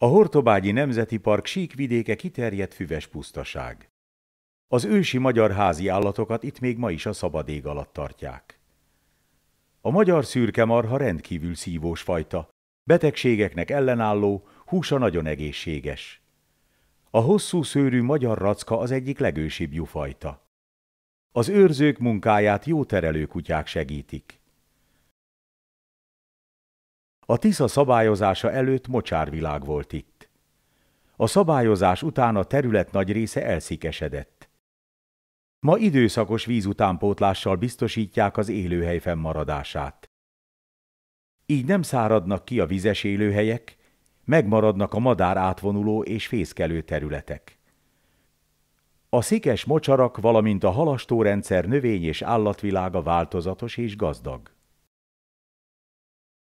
A Hortobágyi Nemzeti Park síkvidéke kiterjedt füves pusztaság. Az ősi magyar házi állatokat itt még ma is a szabad ég alatt tartják. A magyar szürke marha rendkívül szívós fajta, betegségeknek ellenálló, húsa nagyon egészséges. A hosszú szőrű magyar racka az egyik legősibb jufajta. Az őrzők munkáját jó terelő kutyák segítik. A Tisza szabályozása előtt mocsárvilág volt itt. A szabályozás után a terület nagy része elszikesedett. Ma időszakos vízutánpótlással biztosítják az élőhely fennmaradását. Így nem száradnak ki a vizes élőhelyek, megmaradnak a madár átvonuló és fészkelő területek. A szikes mocsarak, valamint a halastó rendszer növény- és állatvilága változatos és gazdag.